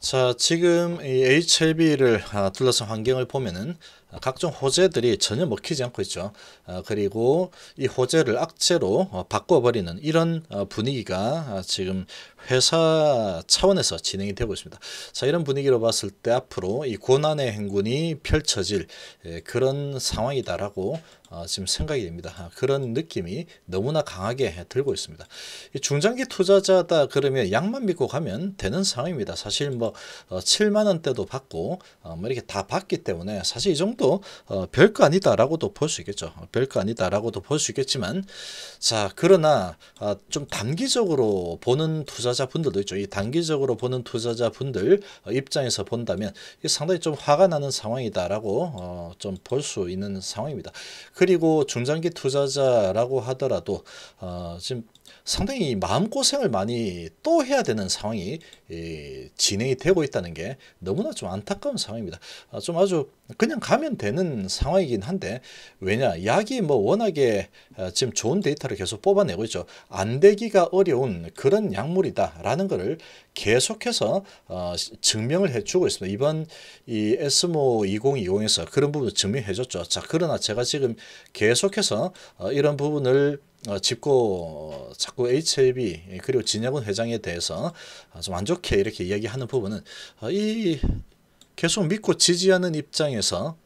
자 지금 이 HLB를 아, 둘러싼 환경을 보면은 각종 호재들이 전혀 먹히지 않고 있죠. 어, 그리고 이 호재를 악재로 어, 바꿔버리는 이런 어, 분위기가 지금 회사 차원에서 진행이 되고 있습니다. 자, 이런 분위기로 봤을 때 앞으로 이 고난의 행군이 펼쳐질 예, 그런 상황이다라고 지금 생각이 됩니다. 아, 그런 느낌이 너무나 강하게 들고 있습니다. 중장기 투자자다 그러면 양만 믿고 가면 되는 상황입니다. 사실 뭐 7만 원대도 받고 뭐 이렇게 다 받기 때문에 사실 이 정도 정도 어, 별거 아니다라고도 볼 수 있겠죠. 어, 별거 아니다라고도 볼 수 있겠지만 자 그러나 아, 좀 단기적으로 보는 투자자분들도 있죠. 이 단기적으로 보는 투자자분들 어, 입장에서 본다면 상당히 좀 화가 나는 상황이다라고 어, 좀볼 수 있는 상황입니다. 그리고 중장기 투자자라고 하더라도 어, 지금 상당히 마음고생을 많이 또 해야 되는 상황이 이, 진행이 되고 있다는 게 너무나 좀 안타까운 상황입니다. 아, 좀 아주 그냥 가면 하면 되는 상황이긴 한데 왜냐 약이 뭐 워낙에 어, 지금 좋은 데이터를 계속 뽑아내고 있죠. 안 되기가 어려운 그런 약물이다라는 것을 계속해서 어, 증명을 해주고 있습니다. 이번 이 에스모 2020에서 그런 부분을 증명해줬죠. 자 그러나 제가 지금 계속해서 어, 이런 부분을 어, 짚고 자꾸 HIV 그리고 진약은 회장에 대해서 좀안 좋게 이렇게 이야기하는 부분은 이 계속 믿고 지지하는 입장에서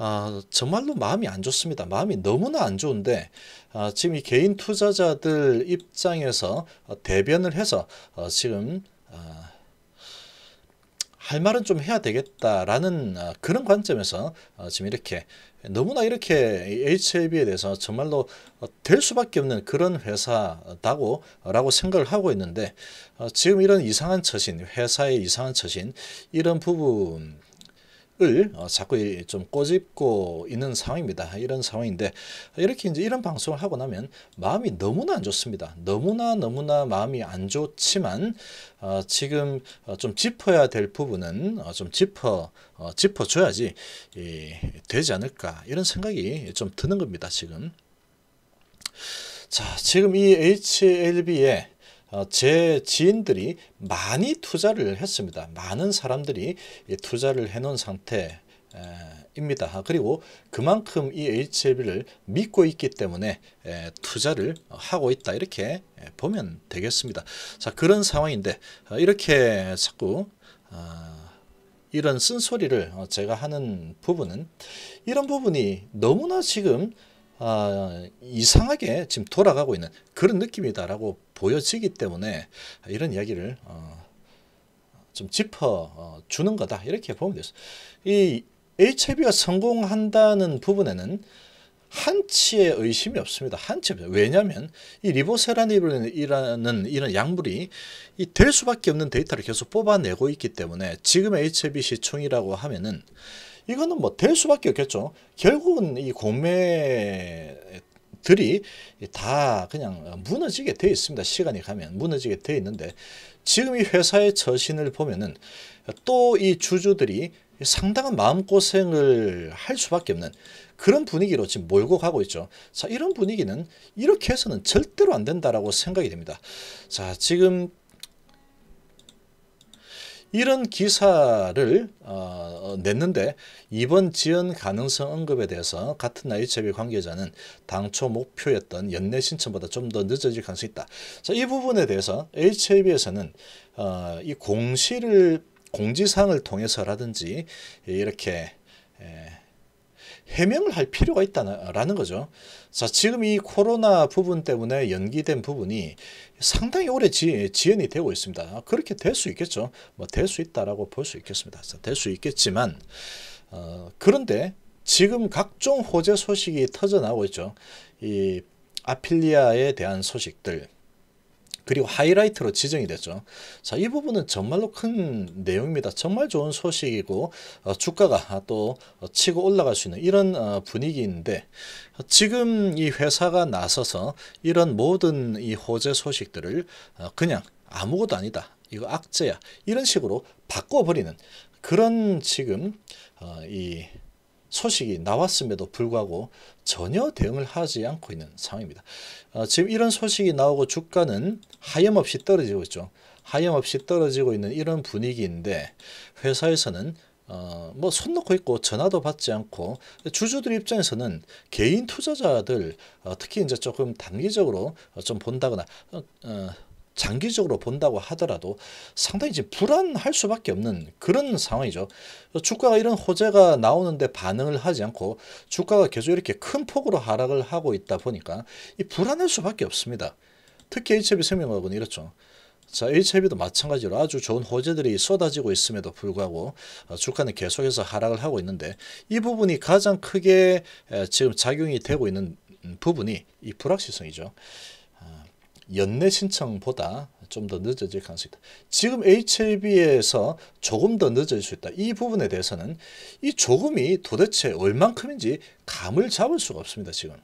아, 정말로 마음이 안 좋습니다. 마음이 너무나 안 좋은데 아, 지금 이 개인 투자자들 입장에서 어, 대변을 해서 어, 지금 아, 할 말은 좀 해야 되겠다라는 아, 그런 관점에서 어, 지금 이렇게 너무나 이렇게 HLB에 대해서 정말로 어, 될 수밖에 없는 그런 회사다고 라고 생각을 하고 있는데 지금 이런 이상한 처신 회사의 이상한 처신 이런 부분 을 어, 자꾸 좀 꼬집고 있는 상황입니다. 이런 상황인데 이렇게 이제 이런 방송을 하고 나면 마음이 너무나 안 좋습니다. 너무나 너무나 마음이 안 좋지만 어, 지금 어, 좀 짚어야 될 부분은 어, 좀 짚어 어, 짚어줘야지 이, 되지 않을까 이런 생각이 좀 드는 겁니다. 지금 자 지금 이 HLB의 어, 제 지인들이 많이 투자를 했습니다. 많은 사람들이 투자를 해놓은 상태 입니다. 그리고 그만큼 이 HLB를 믿고 있기 때문에 투자를 하고 있다 이렇게 보면 되겠습니다. 자 그런 상황인데 어, 이렇게 자꾸 어, 이런 쓴소리를 제가 하는 부분은 이런 부분이 너무나 지금 아, 이상하게 지금 돌아가고 있는 그런 느낌이다라고 보여지기 때문에 이런 이야기를 어, 좀 짚어주는 어, 거다 이렇게 보면 어요이 HIV가 성공한다는 부분에는 한치의 의심이 없습니다. 한치 없어요. 왜냐하면 이 리보세라닙이라는 이런 약물이 이 될 수밖에 없는 데이터를 계속 뽑아내고 있기 때문에 지금 HIV 시총이라고 하면은 이거는 뭐 될 수밖에 없겠죠. 결국은 이 공매들이 다 그냥 무너지게 되어 있습니다. 시간이 가면 무너지게 되어 있는데 지금 이 회사의 처신을 보면은 또 이 주주들이 상당한 마음고생을 할 수밖에 없는 그런 분위기로 지금 몰고 가고 있죠. 자, 이런 분위기는 이렇게 해서는 절대로 안 된다라고 생각이 됩니다. 자, 지금 이런 기사를 어, 어, 냈는데 이번 지연 가능성 언급에 대해서 같은 나이체비 관계자는 당초 목표였던 연내 신청보다 좀 더 늦어질 가능성이 있다. 자, 이 부분에 대해서 HIB에서는 어, 이 공시를 공지사항을 통해서라든지 이렇게 에, 해명을 할 필요가 있다는 거죠. 자, 지금 이 코로나 부분 때문에 연기된 부분이 상당히 오래 지, 연이 되고 있습니다. 그렇게 될 수 있겠죠. 뭐 될 수 있다라고 볼 수 있겠습니다. 될 수 있겠지만 어, 그런데 지금 각종 호재 소식이 터져 나오고 있죠. 이 아필리아에 대한 소식들 그리고 하이라이트로 지정이 됐죠. 자, 이 부분은 정말로 큰 내용입니다. 정말 좋은 소식이고 어, 주가가 또 치고 올라갈 수 있는 이런 어, 분위기인데 지금 이 회사가 나서서 이런 모든 이 호재 소식들을 어, 그냥 아무것도 아니다. 이거 악재야. 이런 식으로 바꿔버리는 그런 지금 어, 이 소식이 나왔음에도 불구하고 전혀 대응을 하지 않고 있는 상황입니다. 어, 지금 이런 소식이 나오고 주가는 하염없이 떨어지고 있죠. 하염없이 떨어지고 있는 이런 분위기인데 회사에서는 어, 뭐손 놓고 있고 전화도 받지 않고 주주들 입장에서는 개인 투자자들 어, 특히 이제 조금 단기적으로 좀 본다거나 어, 어 장기적으로 본다고 하더라도 상당히 이제 불안할 수밖에 없는 그런 상황이죠. 주가가 이런 호재가 나오는데 반응을 하지 않고 주가가 계속 이렇게 큰 폭으로 하락을 하고 있다 보니까 이 불안할 수밖에 없습니다. 특히 HB e 생명하고 이렇죠. 자, h i e 도 마찬가지로 아주 좋은 호재들이 쏟아지고 있음에도 불구하고 어, 주가는 계속해서 하락을 하고 있는데 이 부분이 가장 크게 지금 작용이 되고 있는 음, 부분이 이 불확실성이죠. 연내 신청보다 좀 더 늦어질 가능성이 있다. 지금 HLB에서 조금 더 늦어질 수 있다. 이 부분에 대해서는 이 조금이 도대체 얼만큼인지 감을 잡을 수가 없습니다. 지금.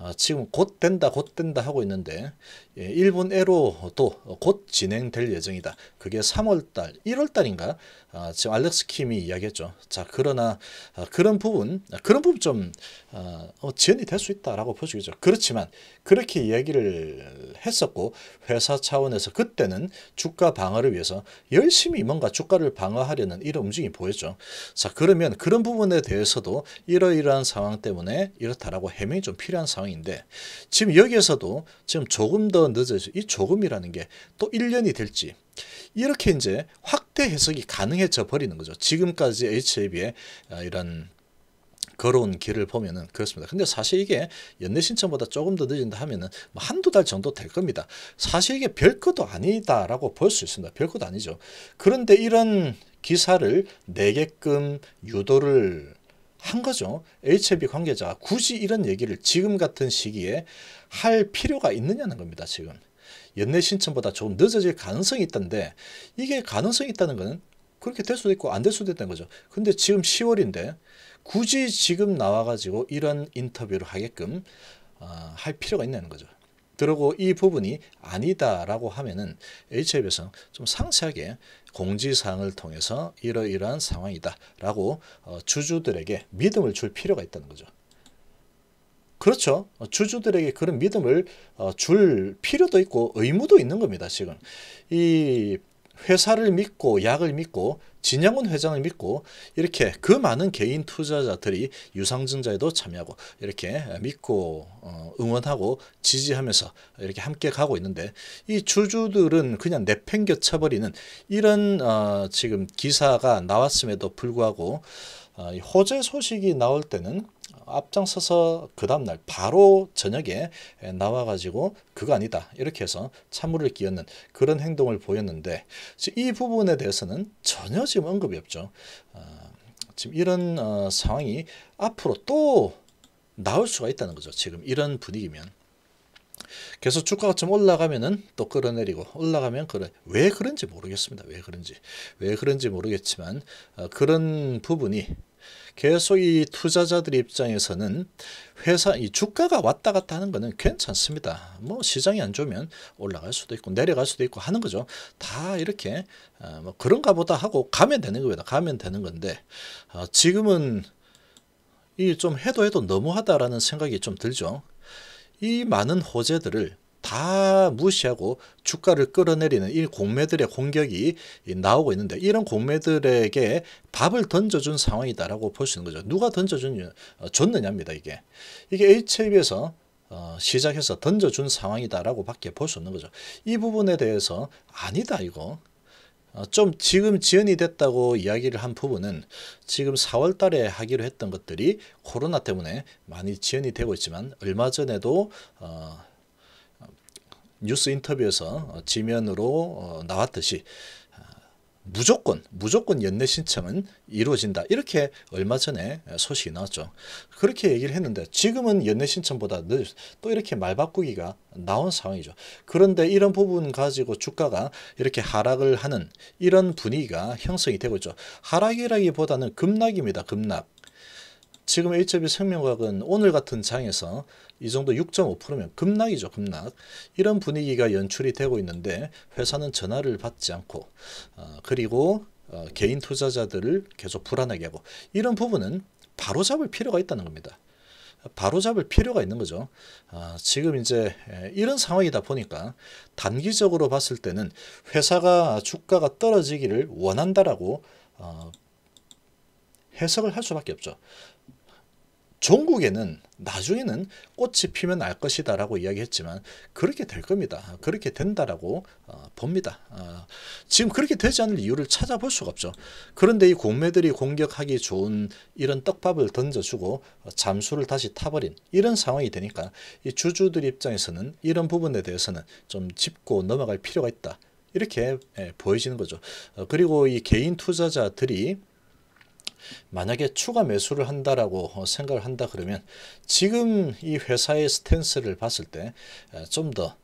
아, 지금 곧 된다 곧 된다 하고 있는데 예, 일본 에로도 곧 진행될 예정이다. 그게 3월달 1월달인가 아, 지금 알렉스 킴이 이야기했죠. 자 그러나 아, 그런 부분 그런 부분 좀 어, 지연이 될 수 있다라고 보시겠죠. 그렇지만 그렇게 이야기를 했었고 회사 차원에서 그때는 주가 방어를 위해서 열심히 뭔가 주가를 방어하려는 이런 움직임이 보였죠. 자 그러면 그런 부분에 대해서도 이러이러한 상황 때문에 이렇다라고 해명이 좀 필요한 상황 상황인데 지금 여기에서도 지금 조금 더 늦어져 이 조금이라는 게 또 1년이 될지 이렇게 이제 확대 해석이 가능해져 버리는 거죠. 지금까지 H에 비해 어, 이런 걸어온 길을 보면은 그렇습니다. 근데 사실 이게 연내 신청보다 조금 더 늦은다 하면은 뭐 한두 달 정도 될 겁니다. 사실 이게 별 것도 아니다라고 볼 수 있습니다. 별 것도 아니죠. 그런데 이런 기사를 내게끔 유도를 한 거죠. HIV 관계자 굳이 이런 얘기를 지금 같은 시기에 할 필요가 있느냐는 겁니다. 지금 연내 신청보다 조금 늦어질 가능성이 있던데 이게 가능성이 있다는 거는 그렇게 될 수도 있고 안 될 수도 있다는 거죠. 근데 지금 10월인데 굳이 지금 나와가지고 이런 인터뷰를 하게끔 어, 할 필요가 있냐는 거죠. 그리고 이 부분이 아니다라고 하면은 HIV에서 좀 상세하게 공지사항을 통해서 이러이러한 상황이다 라고 어, 주주들에게 믿음을 줄 필요가 있다는 거죠. 그렇죠. 어, 주주들에게 그런 믿음을 어, 줄 필요도 있고 의무도 있는 겁니다. 지금 이 회사를 믿고 약을 믿고 진영훈 회장을 믿고 이렇게 그 많은 개인 투자자들이 유상증자에도 참여하고 이렇게 믿고 어, 응원하고 지지하면서 이렇게 함께 가고 있는데 이 주주들은 그냥 내팽겨 쳐버리는 이런 어 지금 기사가 나왔음에도 불구하고 어 호재 소식이 나올 때는 앞장서서 그 다음날 바로 저녁에 나와가지고 그거 아니다 이렇게 해서 찬물을 끼얹는 그런 행동을 보였는데 이 부분에 대해서는 전혀 지금 언급이 없죠. 어, 지금 이런 어, 상황이 앞으로 또 나올 수가 있다는 거죠. 지금 이런 분위기면. 계속 주가가 좀 올라가면은 또 끌어내리고 올라가면 그래 왜 그런지 모르겠습니다. 왜 그런지 왜 그런지 모르겠지만 어, 그런 부분이 계속 이 투자자들 입장에서는 회사 이 주가가 왔다 갔다 하는 거는 괜찮습니다. 뭐 시장이 안 좋으면 올라갈 수도 있고 내려갈 수도 있고 하는 거죠. 다 이렇게 어, 뭐 그런가 보다 하고 가면 되는 거니다 가면 되는 건데 어, 지금은 이 좀 해도 해도 너무하다라는 생각이 좀 들죠. 이 많은 호재들을 다 무시하고 주가를 끌어내리는 이 공매들의 공격이 나오고 있는데 이런 공매들에게 밥을 던져준 상황이다라고 볼 수 있는 거죠. 누가 던져줬느냐입니다. 어, 이게 이게 HIV에서 어, 시작해서 던져준 상황이다라고 밖에 볼 수 없는 거죠. 이 부분에 대해서 아니다 이거 어, 좀 지금 지연이 됐다고 이야기를 한 부분은 지금 4월 달에 하기로 했던 것들이 코로나 때문에 많이 지연이 되고 있지만 얼마 전에도 어, 뉴스 인터뷰에서 지면으로 어, 나왔듯이 아, 무조건 무조건 연내 신청은 이루어진다 이렇게 얼마 전에 소식이 나왔죠 그렇게 얘기를 했는데 지금은 연내 신청보다 늘또 이렇게 말 바꾸기가 나온 상황이죠 그런데 이런 부분 가지고 주가가 이렇게 하락을 하는 이런 분위기가 형성이 되고 있죠 하락이라기보다는 급락입니다 급락 지금 HLB 생명과학은 오늘 같은 장에서 이 정도 6.5%면 급락이죠. 급락. 이런 분위기가 연출이 되고 있는데 회사는 전화를 받지 않고 어, 그리고 어, 개인 투자자들을 계속 불안하게 하고 이런 부분은 바로잡을 필요가 있다는 겁니다. 바로잡을 필요가 있는 거죠. 아, 지금 이제 이런 상황이다 보니까 단기적으로 봤을 때는 회사가 주가가 떨어지기를 원한다라고 어, 해석을 할 수밖에 없죠. 종국에는 나중에는 꽃이 피면 알 것이다 라고 이야기했지만 그렇게 될 겁니다. 그렇게 된다라고 어, 봅니다. 어, 지금 그렇게 되지 않을 이유를 찾아볼 수가 없죠. 그런데 이 공매들이 공격하기 좋은 이런 떡밥을 던져주고 어, 잠수를 다시 타버린 이런 상황이 되니까 이 주주들 입장에서는 이런 부분에 대해서는 좀 짚고 넘어갈 필요가 있다. 이렇게 예, 보여지는 거죠. 어, 그리고 이 개인 투자자들이 만약에 추가 매수를 한다라고 어, 생각을 한다 그러면 지금 이 회사의 스탠스를 봤을 때 좀 더더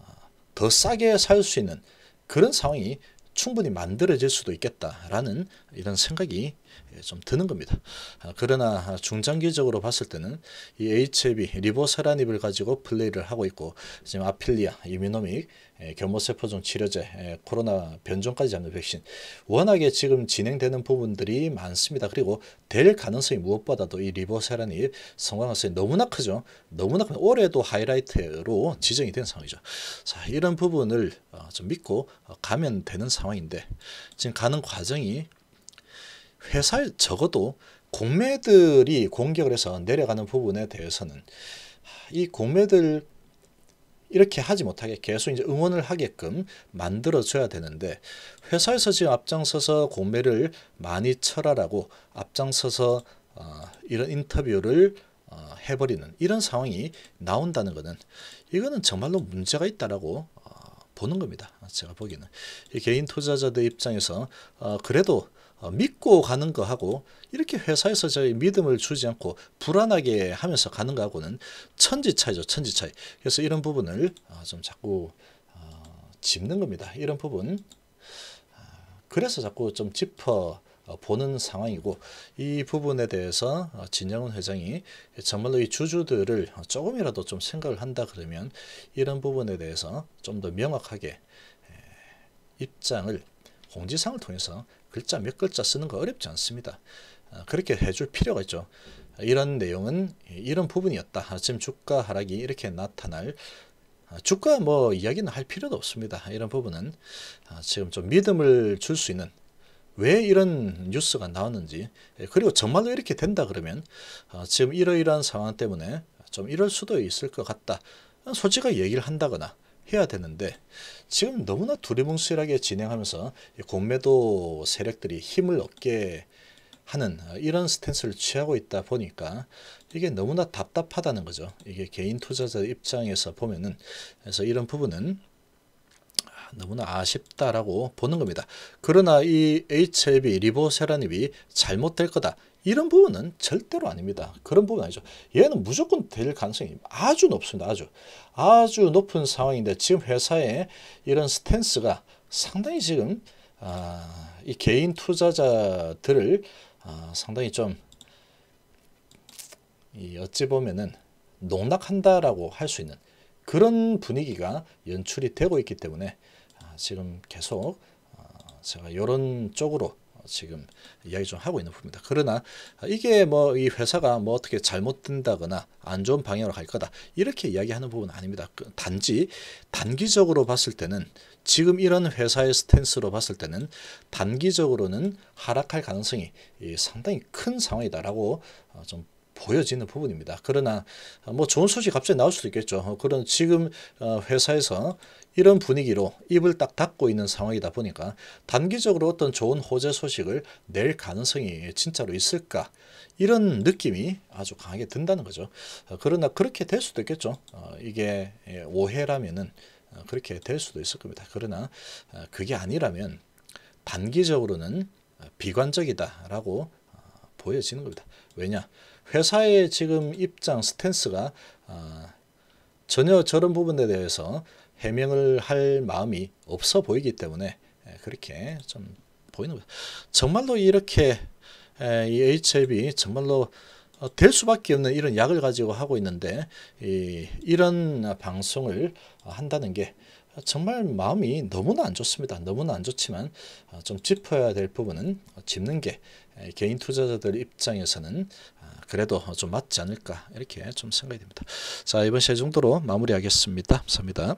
어, 더 싸게 살 수 있는 그런 상황이 충분히 만들어질 수도 있겠다라는 이런 생각이 좀 드는 겁니다. 아, 그러나 중장기적으로 봤을 때는 이 HAB 리보세라닙을 가지고 플레이를 하고 있고 지금 아필리아, 이미노믹 견모세포종 예, 치료제, 예, 코로나 변종까지 잡는 백신 워낙에 지금 진행되는 부분들이 많습니다. 그리고 될 가능성이 무엇보다도 이 리보세란이 성공가능성이 너무나 크죠. 너무나 크 올해도 하이라이트로 지정이 된 상황이죠. 자 이런 부분을 어, 좀 믿고 어, 가면 되는 상황인데 지금 가는 과정이 회사에 적어도 공매들이 공격을 해서 내려가는 부분에 대해서는 이 공매들 이렇게 하지 못하게 계속 이제 응원을 하게끔 만들어줘야 되는데 회사에서 지금 앞장서서 공매를 많이 철하라고 앞장서서 어, 이런 인터뷰를 어, 해버리는 이런 상황이 나온다는 것은 이거는 정말로 문제가 있다라고 어, 보는 겁니다. 제가 보기에는 개인 투자자들 입장에서 어, 그래도 어, 믿고 가는 거하고 이렇게 회사에서 저희 믿음을 주지 않고 불안하게 하면서 가는 거하고는 천지 차이죠. 천지 차이. 그래서 이런 부분을 어, 좀 자꾸 어, 짚는 겁니다. 이런 부분. 아, 그래서 자꾸 좀 짚어 보는 상황이고 이 부분에 대해서 진영훈 회장이 정말로 이 주주들을 조금이라도 좀 생각을 한다 그러면 이런 부분에 대해서 좀 더 명확하게 입장을 공지사항을 통해서 글자 몇 글자 쓰는 거 어렵지 않습니다. 아, 그렇게 해줄 필요가 있죠. 이런 내용은 이런 부분이었다. 지금 주가 하락이 이렇게 나타날 아, 주가 뭐 이야기는 할 필요도 없습니다. 이런 부분은 아, 지금 좀 믿음을 줄 수 있는 왜 이런 뉴스가 나왔는지 예, 그리고 정말로 이렇게 된다 그러면 지금 이러이러한 상황 때문에 좀 이럴 수도 있을 것 같다. 솔직하 얘기를 한다거나 해야 되는데 지금 너무나 두리뭉실하게 진행하면서 공매도 세력들이 힘을 얻게 하는 이런 스탠스를 취하고 있다 보니까 이게 너무나 답답하다는 거죠. 이게 개인 투자자 입장에서 보면은 그래서 이런 부분은 너무나 아쉽다라고 보는 겁니다. 그러나 이 HLB 리보세라닙이 잘못될 거다. 이런 부분은 절대로 아닙니다. 그런 부분 아니죠. 얘는 무조건 될 가능성이 아주 높습니다. 아주 아주 높은 상황인데 지금 회사의 이런 스탠스가 상당히 지금 아, 이 개인 투자자들을 아, 상당히 좀이 어찌 보면은 농락한다라고 할 수 있는 그런 분위기가 연출이 되고 있기 때문에 아, 지금 계속 아, 제가 이런 쪽으로 지금 이야기 좀 하고 있는 부분입니다. 그러나 이게 뭐 이 회사가 뭐 어떻게 잘못된다거나 안 좋은 방향으로 갈 거다 이렇게 이야기하는 부분 아닙니다. 그 단지 단기적으로 봤을 때는 지금 이런 회사의 스탠스로 봤을 때는 단기적으로는 하락할 가능성이 상당히 큰 상황이다라고 어, 좀 보여지는 부분입니다. 그러나 어, 뭐 좋은 소식 갑자기 나올 수도 있겠죠. 어, 그런 지금 어, 회사에서 이런 분위기로 입을 딱 닫고 있는 상황이다 보니까 단기적으로 어떤 좋은 호재 소식을 낼 가능성이 진짜로 있을까 이런 느낌이 아주 강하게 든다는 거죠. 그러나 그렇게 될 수도 있겠죠. 이게 예, 오해라면은 그렇게 될 수도 있을 겁니다. 그러나 그게 아니라면 단기적으로는 비관적이다라고 보여지는 겁니다. 왜냐? 회사의 지금 입장 스탠스가 아, 전혀 저런 부분에 대해서 해명을 할 마음이 없어 보이기 때문에 예, 그렇게 좀 보이는 거죠. 정말로 이렇게 예, 이 HIV 정말로 어, 될 수밖에 없는 이런 약을 가지고 하고 있는데 이런 방송을 한다는 게 정말 마음이 너무나 안 좋습니다. 너무나 안 좋지만 어, 좀 짚어야 될 부분은 짚는 게 예, 개인 투자자들 입장에서는 그래도 좀 맞지 않을까 이렇게 좀 생각이 됩니다. 자 이번 시간 정도로 마무리하겠습니다. 감사합니다.